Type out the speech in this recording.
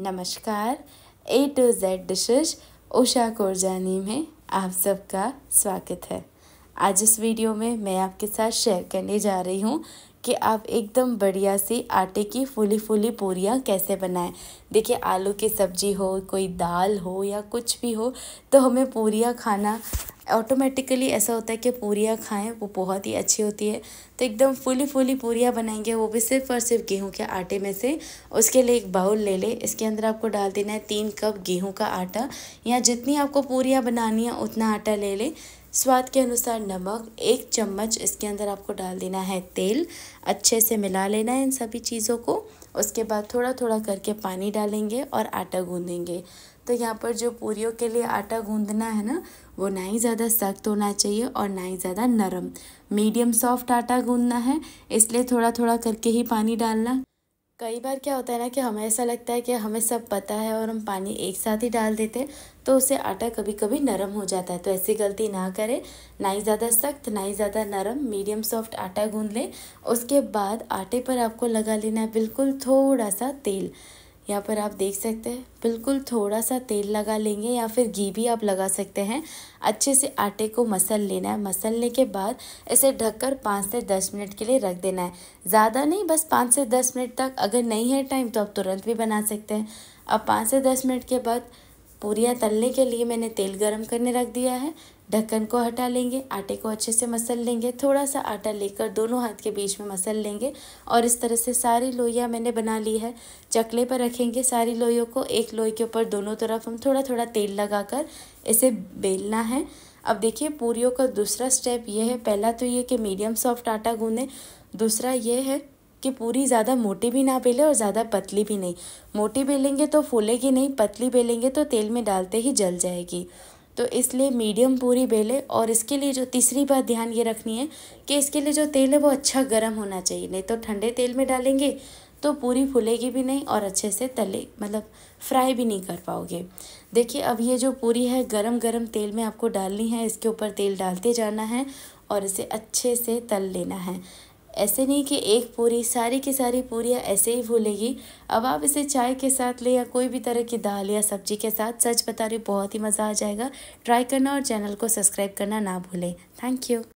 नमस्कार A to Z dishes Usha Korjani में आप सबका स्वागत है आज इस वीडियो में मैं आपके साथ शेयर करने जा रही हूँ कि आप एकदम बढ़िया सी आटे की फूली फूली पूरियाँ कैसे बनाएं देखिए आलू की सब्ज़ी हो कोई दाल हो या कुछ भी हो तो हमें पूरियाँ खाना ऑटोमेटिकली ऐसा होता है कि पूरियाँ खाएं वो बहुत ही अच्छी होती है तो एकदम फुली फुली पूरियाँ बनाएंगे वो भी सिर्फ और सिर्फ गेहूं के आटे में से उसके लिए एक बाउल ले ले इसके अंदर आपको डाल देना है तीन कप गेहूं का आटा या जितनी आपको पूरियाँ बनानी है उतना आटा ले ले स्वाद के अनुसार नमक एक चम्मच इसके अंदर आपको डाल देना है तेल अच्छे से मिला लेना है इन सभी चीज़ों को उसके बाद थोड़ा थोड़ा करके पानी डालेंगे और आटा गूंदेंगे तो यहाँ पर जो पूरियों के लिए आटा गूंदना है ना वो ना ही ज़्यादा सख्त होना चाहिए और ना ही ज़्यादा नरम मीडियम सॉफ्ट आटा गूंदना है इसलिए थोड़ा थोड़ा करके ही पानी डालना कई बार क्या होता है ना कि हमें ऐसा लगता है कि हमें सब पता है और हम पानी एक साथ ही डाल देते हैं तो उसे आटा कभी कभी नरम हो जाता है तो ऐसी गलती ना करें ना ही ज़्यादा सख्त ना ही ज़्यादा नरम मीडियम सॉफ्ट आटा गूँध लें उसके बाद आटे पर आपको लगा लेना है बिल्कुल थोड़ा सा तेल यहाँ पर आप देख सकते हैं बिल्कुल थोड़ा सा तेल लगा लेंगे या फिर घी भी आप लगा सकते हैं अच्छे से आटे को मसल लेना है मसलने के बाद इसे ढककर पाँच से दस मिनट के लिए रख देना है ज़्यादा नहीं बस पाँच से दस मिनट तक अगर नहीं है टाइम तो आप तुरंत भी बना सकते हैं अब पाँच से दस मिनट के बाद पूरियाँ तलने के लिए मैंने तेल गरम करने रख दिया है ढक्कन को हटा लेंगे आटे को अच्छे से मसल लेंगे थोड़ा सा आटा लेकर दोनों हाथ के बीच में मसल लेंगे और इस तरह से सारी लोइयाँ मैंने बना ली है चकले पर रखेंगे सारी लोइयों को एक लोई के ऊपर दोनों तरफ हम थोड़ा थोड़ा तेल लगा इसे बेलना है अब देखिए पूरी का दूसरा स्टेप यह है पहला तो ये कि मीडियम सॉफ्ट आटा गूँधें दूसरा ये है कि पूरी ज़्यादा मोटी भी ना बेलें और ज़्यादा पतली भी नहीं मोटी बेलेंगे तो फूलेगी नहीं पतली बेलेंगे तो तेल में डालते ही जल जाएगी तो इसलिए मीडियम पूरी बेले और इसके लिए जो तीसरी बात ध्यान ये रखनी है कि इसके लिए जो तेल है वो अच्छा गर्म होना चाहिए नहीं तो ठंडे तेल में डालेंगे तो पूरी फूलेगी भी नहीं और अच्छे से तले मतलब फ्राई भी नहीं कर पाओगे देखिए अब ये जो पूरी है गरम गरम तेल में आपको डालनी है इसके ऊपर तेल डालते जाना है और इसे अच्छे से तल लेना है ऐसे नहीं कि एक पूरी सारी की सारी पूरियाँ ऐसे ही भूलेगी अब आप इसे चाय के साथ लें या कोई भी तरह की दाल या सब्जी के साथ सच बता रही बहुत ही मज़ा आ जाएगा ट्राई करना और चैनल को सब्सक्राइब करना ना भूलें थैंक यू